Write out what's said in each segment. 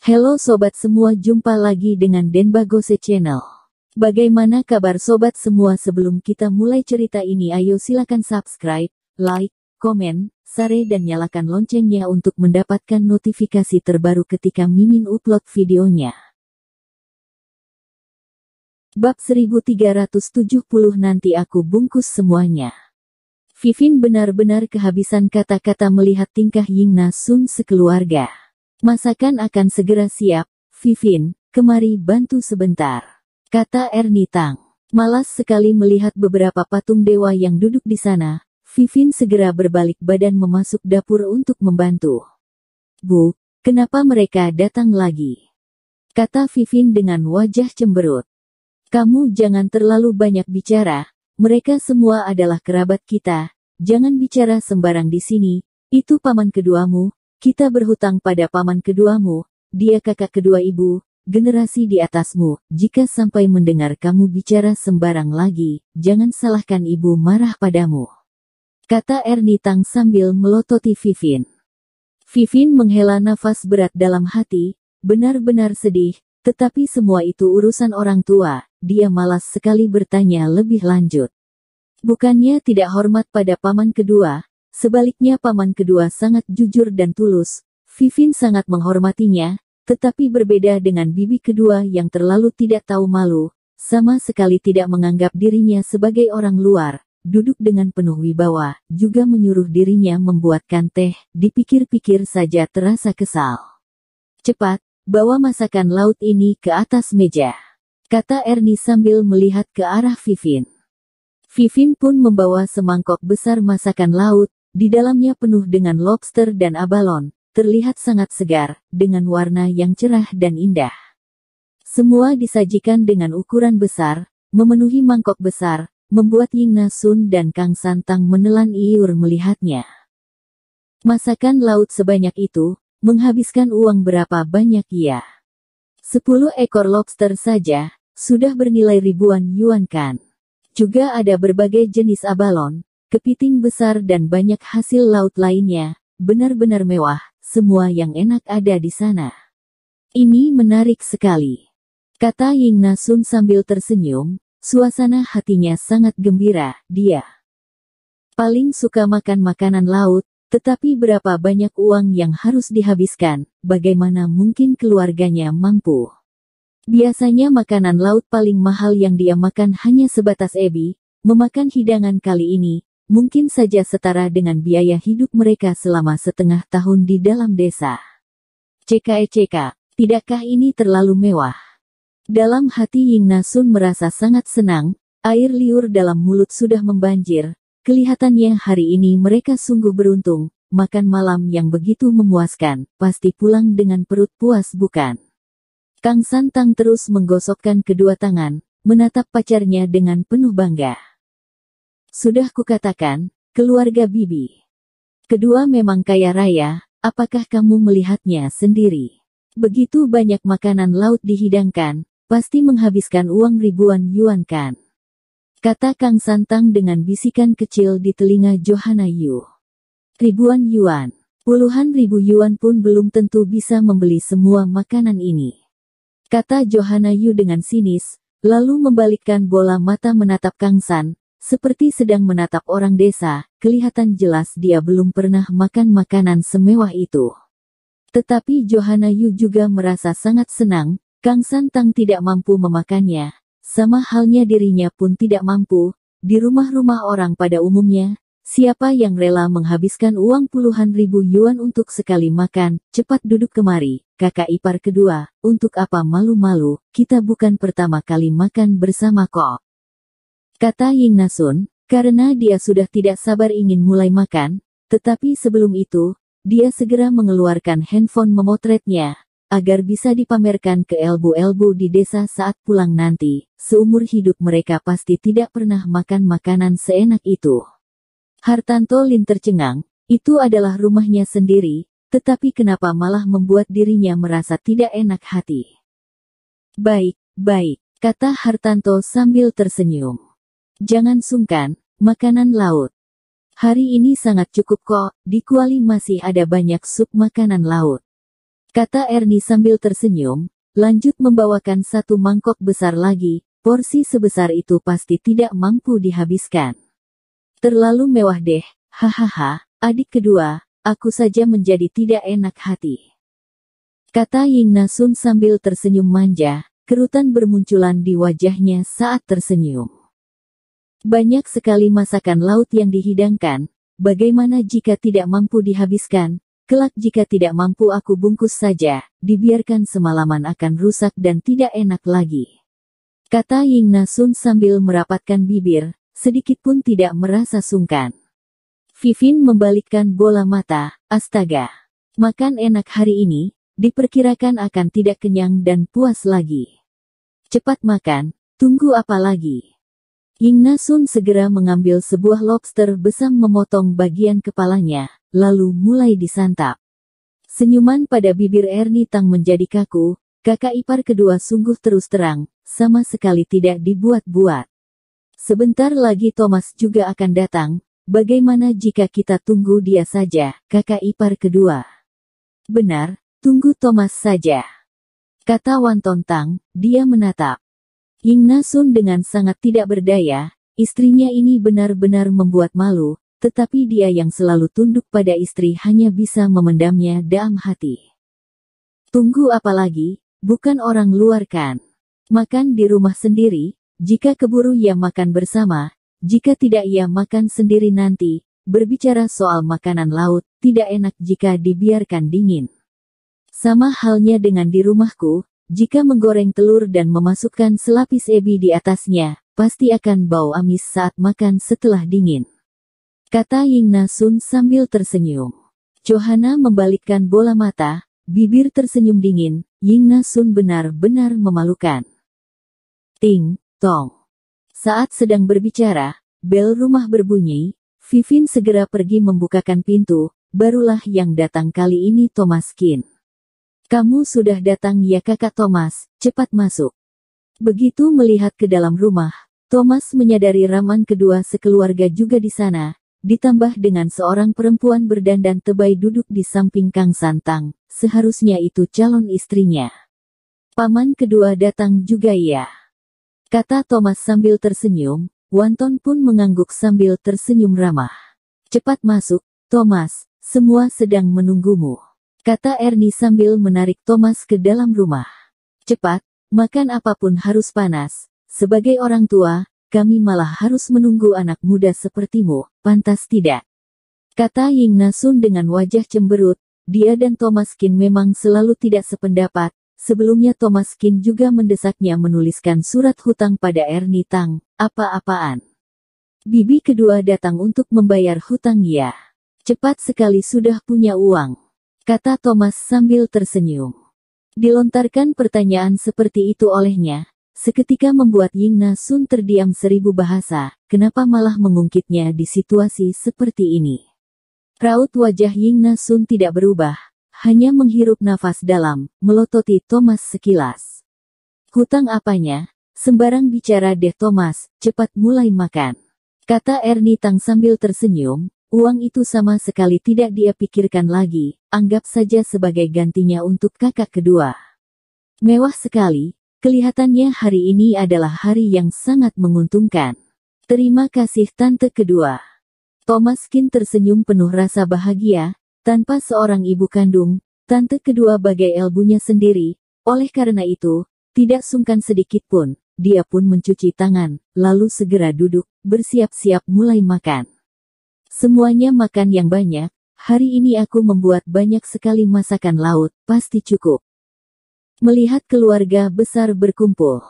Halo sobat semua, jumpa lagi dengan Denbagose Channel. Bagaimana kabar sobat semua sebelum kita mulai cerita ini ayo silakan subscribe, like, komen, share dan nyalakan loncengnya untuk mendapatkan notifikasi terbaru ketika Mimin upload videonya. Bab 1370 nanti aku bungkus semuanya. Vivin benar-benar kehabisan kata-kata melihat tingkah Yingna Sun sekeluarga. Masakan akan segera siap, Vivin, kemari bantu sebentar. Kata Tang. Malas sekali melihat beberapa patung dewa yang duduk di sana, Vivin segera berbalik badan memasuk dapur untuk membantu. Bu, kenapa mereka datang lagi? Kata Vivin dengan wajah cemberut. Kamu jangan terlalu banyak bicara, mereka semua adalah kerabat kita, jangan bicara sembarang di sini, itu paman keduamu, kita berhutang pada paman keduamu, dia kakak kedua ibu, generasi di atasmu. Jika sampai mendengar kamu bicara sembarang lagi, jangan salahkan ibu marah padamu. Kata tang sambil melototi Vivin. Vivin menghela nafas berat dalam hati, benar-benar sedih, tetapi semua itu urusan orang tua, dia malas sekali bertanya lebih lanjut. Bukannya tidak hormat pada paman kedua, Sebaliknya paman kedua sangat jujur dan tulus, Vivin sangat menghormatinya, tetapi berbeda dengan bibi kedua yang terlalu tidak tahu malu, sama sekali tidak menganggap dirinya sebagai orang luar, duduk dengan penuh wibawa, juga menyuruh dirinya membuatkan teh, dipikir-pikir saja terasa kesal. Cepat, bawa masakan laut ini ke atas meja, kata Ernie sambil melihat ke arah Vivin. Vivin pun membawa semangkok besar masakan laut, di dalamnya penuh dengan lobster dan abalon, terlihat sangat segar, dengan warna yang cerah dan indah. Semua disajikan dengan ukuran besar, memenuhi mangkok besar, membuat Yingna Sun dan Kang Santang menelan iur melihatnya. Masakan laut sebanyak itu, menghabiskan uang berapa banyak ia. Sepuluh ekor lobster saja, sudah bernilai ribuan yuan kan. Juga ada berbagai jenis abalon, kepiting besar dan banyak hasil laut lainnya, benar-benar mewah, semua yang enak ada di sana. Ini menarik sekali. Kata Ying Nasun sambil tersenyum, suasana hatinya sangat gembira, dia paling suka makan makanan laut, tetapi berapa banyak uang yang harus dihabiskan, bagaimana mungkin keluarganya mampu. Biasanya makanan laut paling mahal yang dia makan hanya sebatas ebi, memakan hidangan kali ini, mungkin saja setara dengan biaya hidup mereka selama setengah tahun di dalam desa. CKECK, tidakkah ini terlalu mewah? Dalam hati Ying Nasun merasa sangat senang, air liur dalam mulut sudah membanjir, kelihatannya hari ini mereka sungguh beruntung, makan malam yang begitu memuaskan, pasti pulang dengan perut puas bukan? Kang Santang terus menggosokkan kedua tangan, menatap pacarnya dengan penuh bangga. Sudah kukatakan, keluarga Bibi. Kedua memang kaya raya, apakah kamu melihatnya sendiri? Begitu banyak makanan laut dihidangkan, pasti menghabiskan uang ribuan yuan kan? Kata Kang Santang dengan bisikan kecil di telinga Johanna Yu. Ribuan yuan, puluhan ribu yuan pun belum tentu bisa membeli semua makanan ini. Kata Johanna Yu dengan sinis, lalu membalikkan bola mata menatap Kang San, seperti sedang menatap orang desa, kelihatan jelas dia belum pernah makan makanan semewah itu. Tetapi Johanna Yu juga merasa sangat senang, Kang Santang tidak mampu memakannya. Sama halnya dirinya pun tidak mampu, di rumah-rumah orang pada umumnya, siapa yang rela menghabiskan uang puluhan ribu yuan untuk sekali makan, cepat duduk kemari, kakak ipar kedua, untuk apa malu-malu, kita bukan pertama kali makan bersama kok. Kata Ying Nasun, karena dia sudah tidak sabar ingin mulai makan, tetapi sebelum itu, dia segera mengeluarkan handphone memotretnya, agar bisa dipamerkan ke elbu-elbu di desa saat pulang nanti. Seumur hidup mereka pasti tidak pernah makan makanan seenak itu. Hartanto Lin tercengang, itu adalah rumahnya sendiri, tetapi kenapa malah membuat dirinya merasa tidak enak hati. Baik, baik, kata Hartanto sambil tersenyum. Jangan sungkan, makanan laut. Hari ini sangat cukup kok, di Kuali masih ada banyak sup makanan laut. Kata Erni sambil tersenyum, lanjut membawakan satu mangkok besar lagi, porsi sebesar itu pasti tidak mampu dihabiskan. Terlalu mewah deh, hahaha, adik kedua, aku saja menjadi tidak enak hati. Kata Ying Nasun sambil tersenyum manja, kerutan bermunculan di wajahnya saat tersenyum. Banyak sekali masakan laut yang dihidangkan, bagaimana jika tidak mampu dihabiskan, kelak jika tidak mampu aku bungkus saja, dibiarkan semalaman akan rusak dan tidak enak lagi. Kata Ying Nasun sambil merapatkan bibir, sedikitpun tidak merasa sungkan. Vivin membalikkan bola mata, astaga. Makan enak hari ini, diperkirakan akan tidak kenyang dan puas lagi. Cepat makan, tunggu apa lagi? Ying Sun segera mengambil sebuah lobster besar memotong bagian kepalanya, lalu mulai disantap. Senyuman pada bibir Ernie Tang menjadi kaku, kakak ipar kedua sungguh terus terang, sama sekali tidak dibuat-buat. Sebentar lagi Thomas juga akan datang, bagaimana jika kita tunggu dia saja, kakak ipar kedua? Benar, tunggu Thomas saja. Kata Wanton Tang, dia menatap. Ying Nasun dengan sangat tidak berdaya, istrinya ini benar-benar membuat malu, tetapi dia yang selalu tunduk pada istri hanya bisa memendamnya dalam hati. Tunggu apalagi, bukan orang luar kan. Makan di rumah sendiri, jika keburu ia makan bersama, jika tidak ia makan sendiri nanti, berbicara soal makanan laut, tidak enak jika dibiarkan dingin. Sama halnya dengan di rumahku, jika menggoreng telur dan memasukkan selapis ebi di atasnya, pasti akan bau amis saat makan setelah dingin. Kata Ying Nasun sambil tersenyum. Johanna membalikkan bola mata, bibir tersenyum dingin, Ying Nasun benar-benar memalukan. Ting, tong. Saat sedang berbicara, bel rumah berbunyi, Vivin segera pergi membukakan pintu, barulah yang datang kali ini Thomas Kinn. Kamu sudah datang ya kakak Thomas, cepat masuk. Begitu melihat ke dalam rumah, Thomas menyadari Raman kedua sekeluarga juga di sana, ditambah dengan seorang perempuan berdandan tebai duduk di samping Kang Santang, seharusnya itu calon istrinya. Paman kedua datang juga ya. Kata Thomas sambil tersenyum, Wanton pun mengangguk sambil tersenyum ramah. Cepat masuk, Thomas, semua sedang menunggumu. Kata Ernie sambil menarik Thomas ke dalam rumah. Cepat, makan apapun harus panas. Sebagai orang tua, kami malah harus menunggu anak muda sepertimu, pantas tidak? Kata Ying Nasun dengan wajah cemberut, dia dan Thomas Kin memang selalu tidak sependapat, sebelumnya Thomas Kin juga mendesaknya menuliskan surat hutang pada Ernie Tang, apa-apaan. Bibi kedua datang untuk membayar hutang ya. Cepat sekali sudah punya uang kata Thomas sambil tersenyum. Dilontarkan pertanyaan seperti itu olehnya, seketika membuat Yingna Sun terdiam seribu bahasa, kenapa malah mengungkitnya di situasi seperti ini. Raut wajah Yingna Sun tidak berubah, hanya menghirup nafas dalam, melototi Thomas sekilas. Hutang apanya? Sembarang bicara deh Thomas, cepat mulai makan. Kata Ernie Tang sambil tersenyum, Uang itu sama sekali tidak dia pikirkan lagi, anggap saja sebagai gantinya untuk kakak kedua. Mewah sekali, kelihatannya hari ini adalah hari yang sangat menguntungkan. Terima kasih tante kedua. Thomas Kin tersenyum penuh rasa bahagia, tanpa seorang ibu kandung, tante kedua bagai elbunya sendiri, oleh karena itu, tidak sungkan sedikit pun, dia pun mencuci tangan, lalu segera duduk, bersiap-siap mulai makan. Semuanya makan yang banyak, hari ini aku membuat banyak sekali masakan laut, pasti cukup. Melihat keluarga besar berkumpul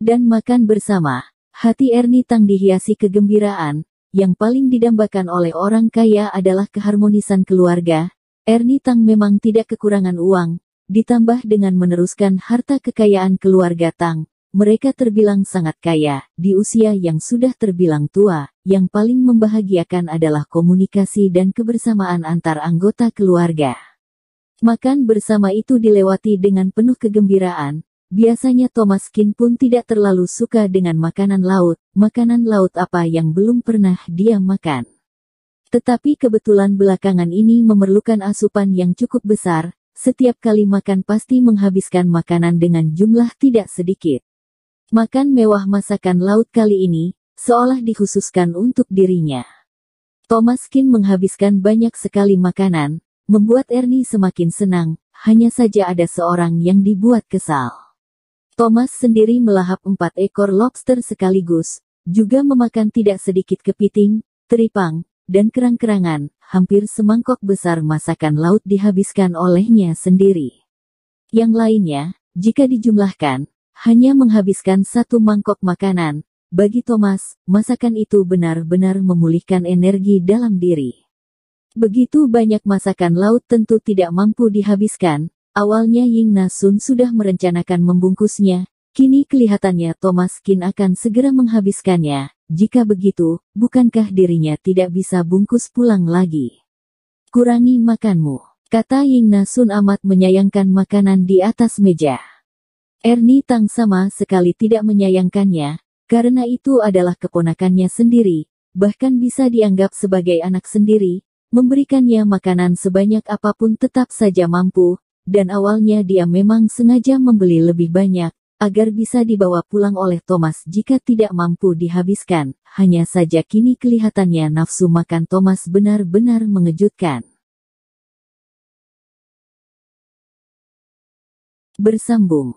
dan makan bersama, hati Erni Tang dihiasi kegembiraan, yang paling didambakan oleh orang kaya adalah keharmonisan keluarga. Erni Tang memang tidak kekurangan uang, ditambah dengan meneruskan harta kekayaan keluarga Tang, mereka terbilang sangat kaya, di usia yang sudah terbilang tua, yang paling membahagiakan adalah komunikasi dan kebersamaan antar anggota keluarga. Makan bersama itu dilewati dengan penuh kegembiraan, biasanya Thomas Kin pun tidak terlalu suka dengan makanan laut, makanan laut apa yang belum pernah dia makan. Tetapi kebetulan belakangan ini memerlukan asupan yang cukup besar, setiap kali makan pasti menghabiskan makanan dengan jumlah tidak sedikit. Makan mewah masakan laut kali ini, seolah dikhususkan untuk dirinya. Thomas Kin menghabiskan banyak sekali makanan, membuat Ernie semakin senang, hanya saja ada seorang yang dibuat kesal. Thomas sendiri melahap empat ekor lobster sekaligus, juga memakan tidak sedikit kepiting, teripang, dan kerang-kerangan, hampir semangkok besar masakan laut dihabiskan olehnya sendiri. Yang lainnya, jika dijumlahkan, hanya menghabiskan satu mangkok makanan. Bagi Thomas, masakan itu benar-benar memulihkan energi dalam diri. Begitu banyak masakan laut tentu tidak mampu dihabiskan, awalnya Ying Nasun sudah merencanakan membungkusnya, kini kelihatannya Thomas Kin akan segera menghabiskannya. Jika begitu, bukankah dirinya tidak bisa bungkus pulang lagi? Kurangi makanmu, kata Ying Nasun amat menyayangkan makanan di atas meja. Ernie Tang sama sekali tidak menyayangkannya, karena itu adalah keponakannya sendiri, bahkan bisa dianggap sebagai anak sendiri, memberikannya makanan sebanyak apapun tetap saja mampu, dan awalnya dia memang sengaja membeli lebih banyak, agar bisa dibawa pulang oleh Thomas jika tidak mampu dihabiskan, hanya saja kini kelihatannya nafsu makan Thomas benar-benar mengejutkan. Bersambung